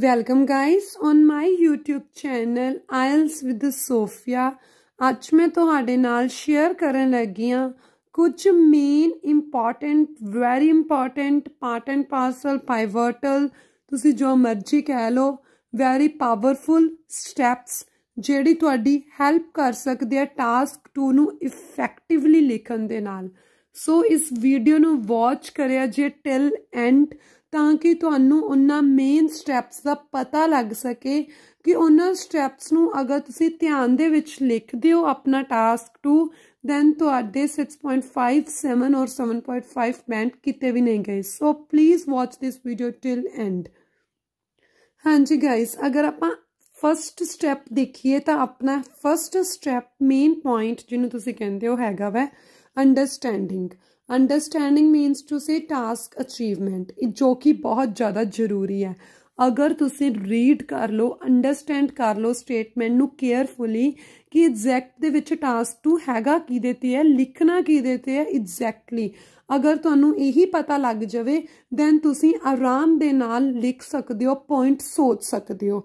welcome guys on my YouTube channel IELTS with Sofia ਅੱਜ ਮੈਂ ਤੁਹਾਡੇ ਨਾਲ ਸ਼ੇਅਰ ਕਰਨ ਲੱਗੀ ਆ ਕੁਝ main important very important part and parcel ਪਾਈਵਰਟਲ ਤੁਸੀਂ ਜੋ ਮਰਜ਼ੀ ਕਹਿ ਲਓ ਵੈਰੀ ਪਾਵਰਫੁਲ ਸਟੈਪਸ ਜਿਹੜੀ ਤੁਹਾਡੀ ਹੈਲਪ ਕਰ ਸਕਦੇ ਆ ਟਾਸਕ 2 ਨੂੰ ਇਫੈਕਟਿਵਲੀ ਲਿਖਣ ਦੇ ਨਾਲ ਸੋ ਇਸ ਵੀਡੀਓ ਨੂੰ ਵਾਚ ਕਰਿਆ ਜੇ ਟਿਲ ਐਂਡ ਤਾਂ ਕਿ ਤੁਹਾਨੂੰ ਉਹਨਾਂ ਮੇਨ ਸਟੈਪਸ ਦਾ ਪਤਾ ਲੱਗ ਸਕੇ ਕਿ ਉਹਨਾਂ ਸਟੈਪਸ ਨੂੰ ਅਗਰ ਤੁਸੀਂ ਧਿਆਨ ਦੇ ਵਿੱਚ ਲਿਖਦੇ ਹੋ ਆਪਣਾ ਟਾਸਕ 2 ਦੈਨ ਤੁਹਾਡੇ 6.57 ਔਰ 7.5 ਬੈਂਡ ਕਿਤੇ ਵੀ ਨਹੀਂ ਗਏ so please watch this video till end ਹਾਂਜੀ ਗਾਇਸ ਅਗਰ ਆਪਾਂ ਫਸਟ ਸਟੈਪ ਦੇਖੀਏ ਤਾਂ ਆਪਣਾ ਫਸਟ ਸਟੈਪ ਮੇਨ ਪੁਆਇੰਟ ਜਿਹਨੂੰ ਤੁਸੀਂ ਕਹਿੰਦੇ ਹੋ ਹੈਗਾ way understanding understanding means to say task achievement ਜੋ ਕਿ ਬਹੁਤ ਜ਼ਿਆਦਾ ਜ਼ਰੂਰੀ ਹੈ ਅਗਰ ਤੁਸੀਂ ਰੀਡ ਕਰ ਲਓ ਅੰਡਰਸਟੈਂਡ ਕਰ ਲਓ ਸਟੇਟਮੈਂਟ ਨੂੰ ਕੇਅਰਫੁਲੀ ਕਿ ਐਗਜ਼ੈਕਟ ਦੇ ਵਿੱਚ ਟਾਸਕ ਟੂ ਹੈਗਾ ਕੀ ਦੇਤੇ ਹੈ ਲਿਖਣਾ ਕੀ ਦੇਤੇ ਹੈ ਐਗਜ਼ੈਕਟਲੀ ਅਗਰ ਤੁਹਾਨੂੰ ਇਹੀ ਪਤਾ ਲੱਗ ਜਾਵੇ ਦੈਨ ਤੁਸੀਂ ਆਰਾਮ ਦੇ ਨਾਲ ਲਿਖ ਸਕਦੇ ਹੋ ਪੁਆਇੰਟ ਸੋਚ ਸਕਦੇ ਹੋ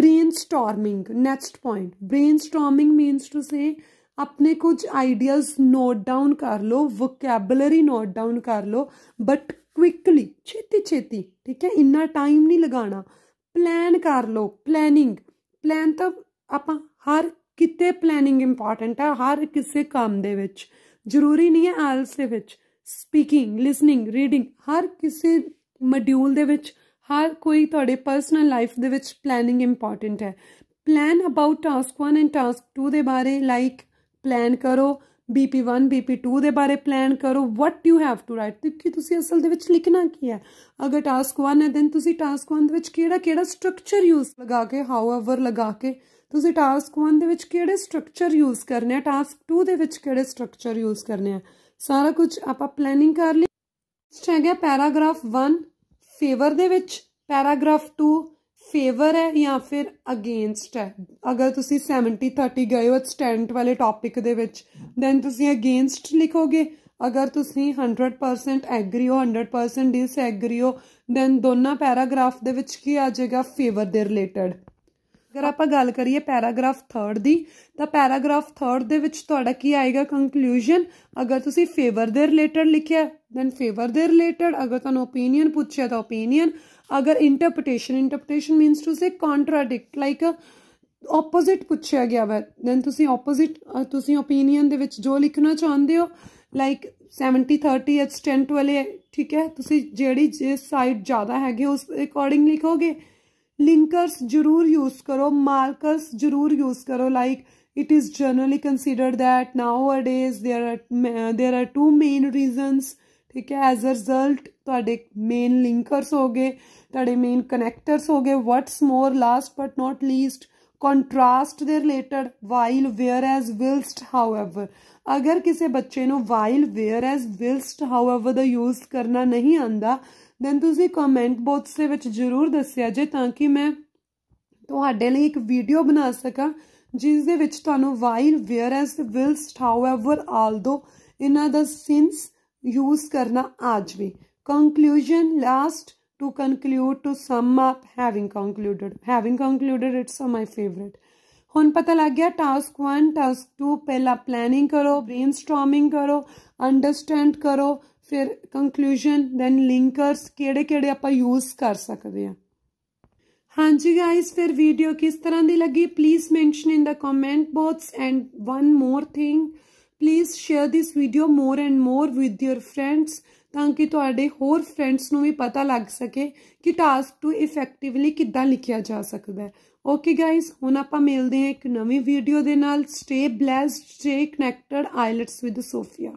brainstorming next point brainstorming means to say ਆਪਣੇ ਕੁਝ ਆਈਡੀਆਜ਼ ਨੋਟ ਡਾਊਨ ਕਰ ਲਓ ਵੋਕੈਬਲਰੀ ਨੋਟ ਡਾਊਨ ਕਰ ਲਓ ਬਟ ਕੁਇਕਲੀ ਛੇਤੀ ਛੇਤੀ ਠੀਕ ਹੈ ਇੰਨਾ ਟਾਈਮ ਨਹੀਂ ਲਗਾਉਣਾ ਪਲਾਨ ਕਰ ਲਓ ਪਲੈਨਿੰਗ ਪਲਾਨ ਤਾਂ ਆਪਾਂ ਹਰ ਕਿਤੇ ਪਲੈਨਿੰਗ ਇੰਪੋਰਟੈਂਟ ਹੈ ਹਰ ਕਿਸੇ ਕੰਮ ਦੇ ਵਿੱਚ ਜ਼ਰੂਰੀ ਨਹੀਂ ਹੈ ਆਲਸ ਦੇ ਵਿੱਚ ਸਪੀਕਿੰਗ ਲਿਸਨਿੰਗ ਰੀਡਿੰਗ ਹਰ ਕਿਸੇ ਮੋਡਿਊਲ ਦੇ ਵਿੱਚ ਹਰ ਕੋਈ ਤੁਹਾਡੇ ਪਰਸਨਲ ਲਾਈਫ ਦੇ ਵਿੱਚ ਪਲੈਨਿੰਗ ਇੰਪੋਰਟੈਂਟ ਹੈ plan about task 1 and task 2 ਦੇ ਬਾਰੇ ਲਾਈਕ ਪਲਾਨ ਕਰੋ BP1 BP2 ਦੇ ਬਾਰੇ ਪਲਾਨ ਕਰੋ what you have to write ਕਿ ਤੁਸੀਂ ਅਸਲ ਦੇ ਵਿੱਚ ਲਿਖਣਾ ਕੀ ਹੈ ਅਗਰ ਟਾਸਕ 1 ਹੈ ਦੈਨ ਤੁਸੀਂ ਟਾਸਕ 1 ਦੇ ਵਿੱਚ ਕਿਹੜਾ ਕਿਹੜਾ ਸਟਰਕਚਰ ਯੂਜ਼ ਲਗਾ ਕੇ ਹਾਊਐਵਰ ਲਗਾ ਕੇ ਤੁਸੀਂ ਟਾਸਕ 1 ਦੇ ਵਿੱਚ ਕਿਹੜੇ ਸਟਰਕਚਰ ਯੂਜ਼ ਕਰਨੇ ਆ ਟਾਸਕ 2 ਦੇ ਵਿੱਚ ਕਿਹੜੇ ਸਟਰਕਚਰ ਯੂਜ਼ ਕਰਨੇ ਆ ਸਾਰਾ ਕੁਝ ਆਪਾਂ ਪਲੈਨਿੰਗ ਕਰ ਲਈ ਹੈਗਾ ਪੈਰਾਗ੍ਰਾਫ 1 ਫੇਵਰ ਦੇ ਵਿੱਚ ਪੈਰਾਗ੍ਰਾਫ 2 ਫੇਵਰ ਹੈ ਜਾਂ ਫਿਰ ਅਗੇਂਸਟ ਹੈ ਅਗਰ ਤੁਸੀਂ 70 30 ਗਏ ਹੋ ਸਟੈਂਟ ਵਾਲੇ ਟੌਪਿਕ ਦੇ ਵਿੱਚ ਦੈਨ ਤੁਸੀਂ ਅਗੇਂਸਟ ਲਿਖੋਗੇ ਅਗਰ ਤੁਸੀਂ 100% ਐਗਰੀ ਹੋ 100% ਡਿਸਐਗਰੀ ਹੋ ਦੈਨ ਦੋਨਾਂ ਪੈਰਾਗ੍ਰਾਫ ਦੇ ਵਿੱਚ ਕੀ ਆ ਜਾਏਗਾ ਫੇਵਰ ਦੇ ਰਿਲੇਟਡ ਅਗਰ ਆਪਾਂ ਗੱਲ ਕਰੀਏ ਪੈਰਾਗ੍ਰਾਫ 3 ਦੀ ਤਾਂ ਪੈਰਾਗ੍ਰਾਫ 3 ਦੇ ਵਿੱਚ ਤੁਹਾਡਾ ਕੀ ਆਏਗਾ ਕੰਕਲੂਜਨ ਅਗਰ ਤੁਸੀਂ ਫੇਵਰ ਦੇ ਰਿਲੇਟਡ ਲਿਖਿਆ ਦੈਨ ਫੇਵਰ ਦੇ ਰਿਲੇਟਡ ਅਗਰ ਤੁਹਾਨੂੰ ਓਪੀਨੀਅਨ ਪੁੱਛਿਆ ਤਾਂ ਓਪੀਨੀਅਨ ਅਗਰ interpretation interpretation means to say contradict like opposite ਪੁੱਛਿਆ ਗਿਆ ਵਾ ਦੈਨ ਤੁਸੀਂ ਆਪੋਜ਼ਿਟ ਤੁਸੀਂ opinion ਦੇ ਵਿੱਚ ਜੋ ਲਿਖਣਾ ਚਾਹੁੰਦੇ ਹੋ ਲਾਈਕ 70 30 ਇਟਸ 10 ਵਾਲੇ ਠੀਕ ਹੈ ਤੁਸੀਂ ਜਿਹੜੀ ਜਿਸ ਸਾਈਡ ਜ਼ਿਆਦਾ ਹੈਗੇ ਉਸ ਅਕੋਰਡਿੰਗ ਲਿਖੋਗੇ ਲਿੰਕਰਸ ਜ਼ਰੂਰ ਯੂਜ਼ ਕਰੋ ਮਾਰਕਰਸ ਜ਼ਰੂਰ ਯੂਜ਼ ਕਰੋ like it is generally considered that now adds there are there are two main reasons ਠੀਕ ਹੈ ਐਜ਼ ਅ ਰਿਜ਼ਲਟ ਤੁਹਾਡੇ ਮੇਨ ਲਿੰਕਰਸ ਹੋਗੇ ਤੁਹਾਡੇ ਮੇਨ ਕਨੈਕਟਰਸ ਹੋਗੇ what's more last but not least contrast ਦੇ related while whereas whilst however ਅਗਰ ਕਿਸੇ ਬੱਚੇ ਨੂੰ while whereas whilst however ਦਾ ਯੂਜ਼ ਕਰਨਾ ਨਹੀਂ ਆਂਦਾ ਦੈਨ ਤੁਸੀਂ ਕਮੈਂਟ ਬਾਕਸ ਦੇ ਵਿੱਚ ਜ਼ਰੂਰ ਦੱਸਿਆ ਜੇ ਤਾਂ ਕਿ ਮੈਂ ਤੁਹਾਡੇ ਲਈ ਇੱਕ ਵੀਡੀਓ ਬਣਾ ਸਕਾਂ ਜਿਸ ਦੇ ਵਿੱਚ ਤੁਹਾਨੂੰ while whereas whilst however although ਇਹਨਾਂ ਦਾ ਸਿੰਸ यूज करना आज भी conclusion last to conclude to summing concluded having concluded it's my favourite हम पता लग गया टास्क वन टास्क टू पहला प्लानिंग करो ब्रेन स्ट्रॉमिंग करो अंडरस्टैंड करो फिर कंक्लूजन दैन लिंकर केड़े आप यूज कर सकते हैं हाँ जी गाइज फिर वीडियो किस तरह की लगी please mention in the comment box and one more thing please share this video more and more with your friends ਤਾਂ ਕਿ ਤੁਹਾਡੇ ਹੋਰ ਫਰੈਂਡਸ ਨੂੰ ਵੀ ਪਤਾ ਲੱਗ ਸਕੇ ਕਿ ਟਾਸਕ ਟੂ ਇਫੈਕਟਿਵਲੀ ਕਿੱਦਾਂ ਲਿਖਿਆ ਜਾ ਸਕਦਾ ਹੈ ਓਕੇ ਗਾਇਸ ਹੁਣ ਆਪਾਂ ਮਿਲਦੇ ਹਾਂ ਇੱਕ ਨਵੀਂ ਵੀਡੀਓ ਦੇ ਨਾਲ stay blessed stay connected IELTS with Sophia